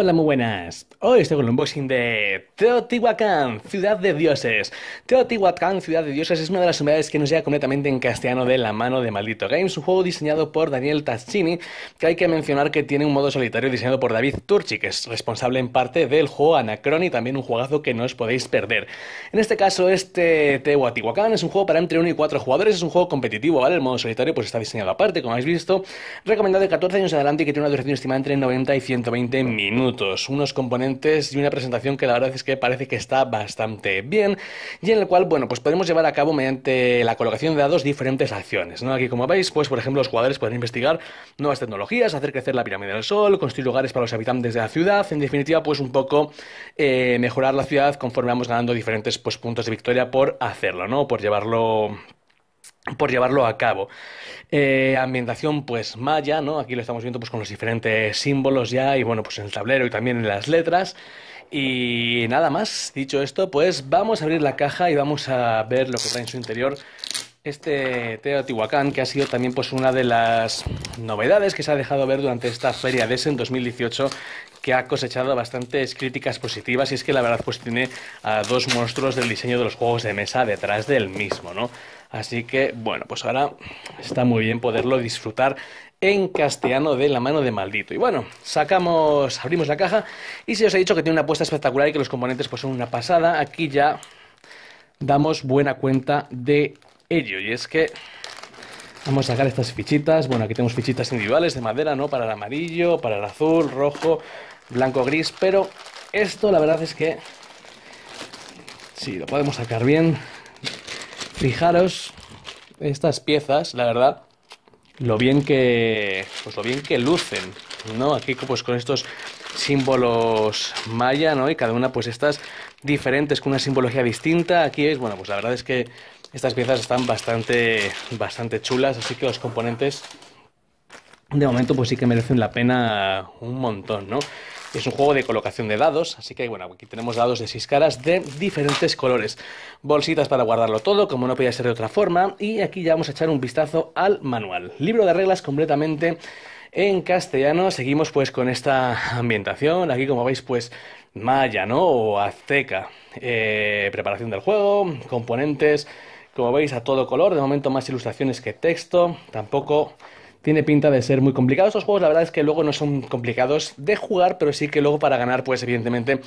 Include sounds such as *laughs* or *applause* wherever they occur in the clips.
Hola, muy buenas. Hoy estoy con un unboxing de Teotihuacán, Ciudad de Dioses. Teotihuacán, Ciudad de Dioses es una de las unidades que nos llega completamente en castellano de la mano de Maldito Games, un juego diseñado por Daniel Tazzini, que hay que mencionar que tiene un modo solitario diseñado por David Turchi, que es responsable en parte del juego Anacron y también un juegazo que no os podéis perder. En este caso, este Teotihuacán es un juego para entre 1 y 4 jugadores, es un juego competitivo, ¿vale? El modo solitario pues está diseñado aparte, como habéis visto, recomendado de 14 años adelante y que tiene una duración estimada entre 90 y 120 minutos unos componentes y una presentación que la verdad es que parece que está bastante bien y en el cual, bueno, pues podemos llevar a cabo mediante la colocación de dados diferentes acciones, Aquí como veis, pues por ejemplo los jugadores pueden investigar nuevas tecnologías, hacer crecer la pirámide del sol, construir lugares para los habitantes de la ciudad, en definitiva pues un poco eh, mejorar la ciudad conforme vamos ganando diferentes pues, puntos de victoria por hacerlo, ¿no? Por llevarlo por llevarlo a cabo. Eh, ambientación pues maya, ¿no? Aquí lo estamos viendo pues con los diferentes símbolos ya y bueno, pues en el tablero y también en las letras. Y nada más, dicho esto, pues vamos a abrir la caja y vamos a ver lo que está en su interior este Teotihuacán, que ha sido también pues una de las novedades que se ha dejado ver durante esta feria ese en 2018 que ha cosechado bastantes críticas positivas y es que la verdad pues tiene a dos monstruos del diseño de los juegos de mesa detrás del mismo, ¿no? Así que bueno, pues ahora está muy bien poderlo disfrutar en castellano de la mano de maldito. Y bueno, sacamos, abrimos la caja y si os he dicho que tiene una apuesta espectacular y que los componentes pues son una pasada. Aquí ya damos buena cuenta de ello y es que Vamos a sacar estas fichitas. Bueno, aquí tenemos fichitas individuales de madera, ¿no? Para el amarillo, para el azul, rojo, blanco-gris, pero esto la verdad es que, si lo podemos sacar bien, fijaros estas piezas, la verdad, lo bien que, pues lo bien que lucen, ¿no? Aquí pues con estos símbolos maya, ¿no? Y cada una pues estas diferentes con una simbología distinta. Aquí es, bueno, pues la verdad es que estas piezas están bastante bastante chulas, así que los componentes de momento pues sí que merecen la pena un montón, ¿no? Es un juego de colocación de dados, así que bueno, aquí tenemos dados de seis caras de diferentes colores. Bolsitas para guardarlo todo, como no podía ser de otra forma. Y aquí ya vamos a echar un vistazo al manual. Libro de reglas completamente en castellano. Seguimos pues con esta ambientación. Aquí como veis pues maya, ¿no? O azteca. Eh, preparación del juego, componentes, como veis a todo color. De momento más ilustraciones que texto. Tampoco tiene pinta de ser muy complicado. Estos juegos, la verdad es que luego no son complicados de jugar, pero sí que luego para ganar, pues evidentemente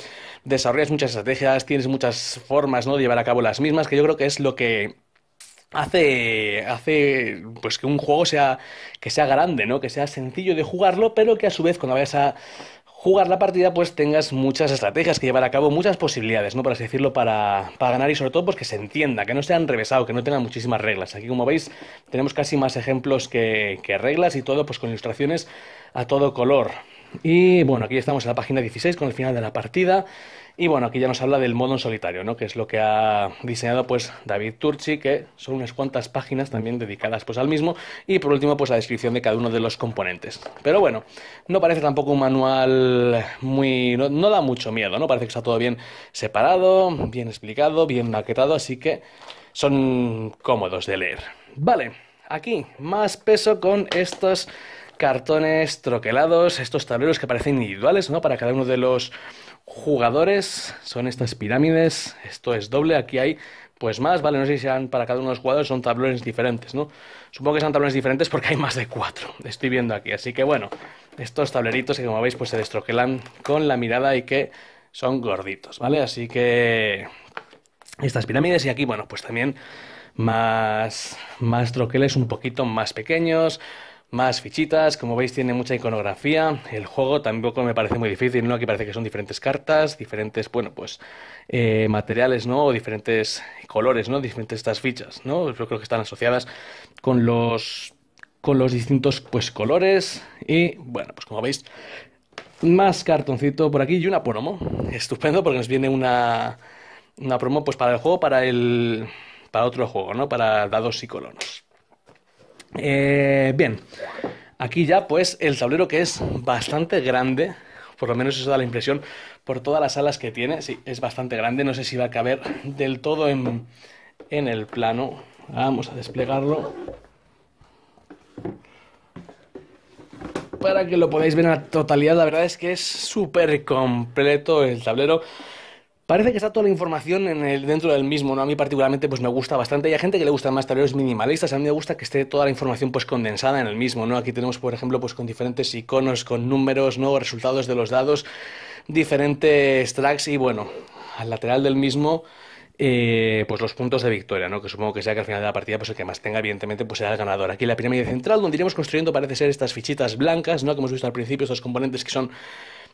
desarrollas muchas estrategias, tienes muchas formas ¿no? de llevar a cabo las mismas, que yo creo que es lo que hace hace pues que un juego sea que sea grande no que sea sencillo de jugarlo pero que a su vez cuando vayas a jugar la partida, pues tengas muchas estrategias que llevar a cabo, muchas posibilidades, ¿no? Por así decirlo, para, ganar y sobre todo pues que se entienda, que no sean revesado, que no tengan muchísimas reglas. Aquí, como veis, tenemos casi más ejemplos que, que reglas y todo pues con ilustraciones a todo color. Y bueno, aquí estamos en la página 16 con el final de la partida. Y bueno, aquí ya nos habla del modo en solitario, ¿no? Que es lo que ha diseñado pues David Turchi, que son unas cuantas páginas también dedicadas pues al mismo. Y por último, pues la descripción de cada uno de los componentes. Pero bueno, no parece tampoco un manual muy... no, da mucho miedo, ¿no? Parece que está todo bien separado, bien explicado, bien maquetado, así que son cómodos de leer. Vale, aquí más peso con estos cartones troquelados, estos tableros que parecen individuales, ¿no? Para cada uno de los jugadores, son estas pirámides, esto es doble, aquí hay pues más, ¿vale? No sé si sean para cada uno de los jugadores, son tablones diferentes, ¿no? Supongo que son tablones diferentes porque hay más de cuatro, *laughs* estoy viendo aquí, así que bueno, estos tableritos que como veis pues se destroquelan con la mirada y que son gorditos, ¿vale? Así que estas pirámides y aquí, bueno, pues también más, más troqueles un poquito más pequeños, más fichitas, como veis tiene mucha iconografía, el juego tampoco me parece muy difícil, ¿no? Aquí parece que son diferentes cartas, diferentes, bueno, pues eh, materiales, ¿no? O diferentes colores, ¿no? Diferentes estas fichas, ¿no? Yo creo que están asociadas con los, con los distintos, pues, colores y, bueno, pues como veis, más cartoncito por aquí y una promo. Estupendo porque nos viene una, una promo, pues, para el juego, para el... para otro juego, ¿no? Para dados y colonos. Eh, bien, aquí ya pues el tablero que es bastante grande, por lo menos eso da la impresión, por todas las alas que tiene, sí, es bastante grande, no sé si va a caber del todo en, en el plano. Vamos a desplegarlo. Para que lo podáis ver en la totalidad, la verdad es que es súper completo el tablero. Parece que está toda la información en el, dentro del mismo, ¿no? A mí particularmente pues me gusta bastante. hay gente que le gusta más tableros minimalistas, a mí me gusta que esté toda la información pues condensada en el mismo, ¿no? Aquí tenemos, por ejemplo, pues con diferentes iconos, con números, ¿no? Resultados de los dados, diferentes tracks y bueno, al lateral del mismo... Eh, pues los puntos de victoria, ¿no? Que supongo que sea que al final de la partida, pues el que más tenga, evidentemente, pues será el ganador. Aquí la pirámide central, donde iremos construyendo, parece ser, estas fichitas blancas, ¿no? Que hemos visto al principio, estos componentes que son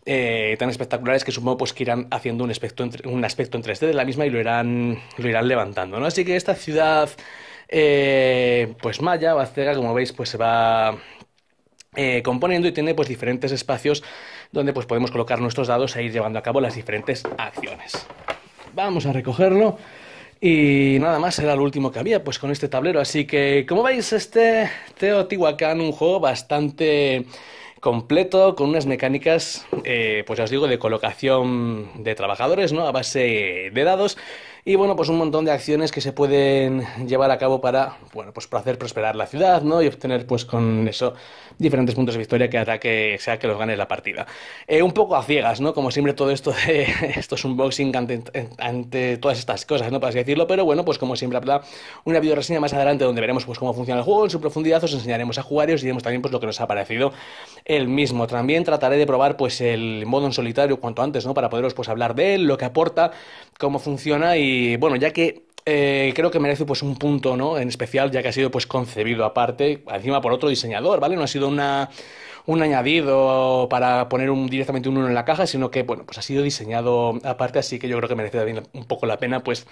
eh, tan espectaculares que supongo pues, que irán haciendo un aspecto, entre, un 3D de la misma y lo irán, lo irán levantando. ¿no? Así que esta ciudad, eh, pues maya o azteca, como veis, pues se va eh, componiendo y tiene pues diferentes espacios donde pues podemos colocar nuestros dados e ir llevando a cabo las diferentes acciones. Vamos a recogerlo. Y nada más, era lo último que había pues con este tablero. Así que, como veis, este Teotihuacán, un juego bastante completo con unas mecánicas, eh, pues ya os digo, de colocación de trabajadores, ¿no? A base de dados. Y bueno, pues un montón de acciones que se pueden llevar a cabo para, bueno, pues para hacer prosperar la ciudad, ¿no? Y obtener, pues con eso, diferentes puntos de victoria que ataque sea que los gane la partida. Eh, un poco a ciegas, ¿no? Como siempre todo esto de *laughs* estos unboxing ante, ante todas estas cosas, ¿no? Para así decirlo, pero bueno, pues como siempre habla una reseña más adelante donde veremos pues cómo funciona el juego en su profundidad, os enseñaremos a jugar y os diremos también pues lo que nos ha parecido el mismo. También trataré de probar pues el modo en solitario cuanto antes, ¿no? Para poderos pues hablar de él, lo que aporta, cómo funciona y y bueno, ya que eh, creo que merece pues un punto ¿no? en especial, ya que ha sido pues concebido aparte, encima por otro diseñador, ¿vale? No ha sido una, un añadido para poner un, directamente un uno en la caja, sino que, bueno, pues ha sido diseñado aparte, así que yo creo que merece también un poco la pena, pues,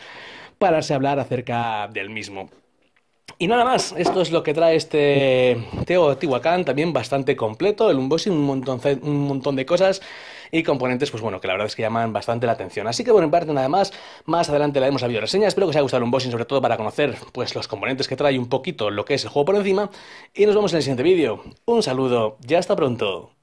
pararse a hablar acerca del mismo. Y nada más, esto es lo que trae este Teo Tihuacán, también bastante completo, el unboxing, un montón, un montón de cosas y componentes, pues bueno, que la verdad es que llaman bastante la atención. Así que bueno, en parte nada más, más adelante la hemos habido reseña. Espero que os haya gustado el unboxing, sobre todo para conocer pues los componentes que trae un poquito lo que es el juego por encima. Y nos vemos en el siguiente vídeo. Un saludo ya hasta pronto.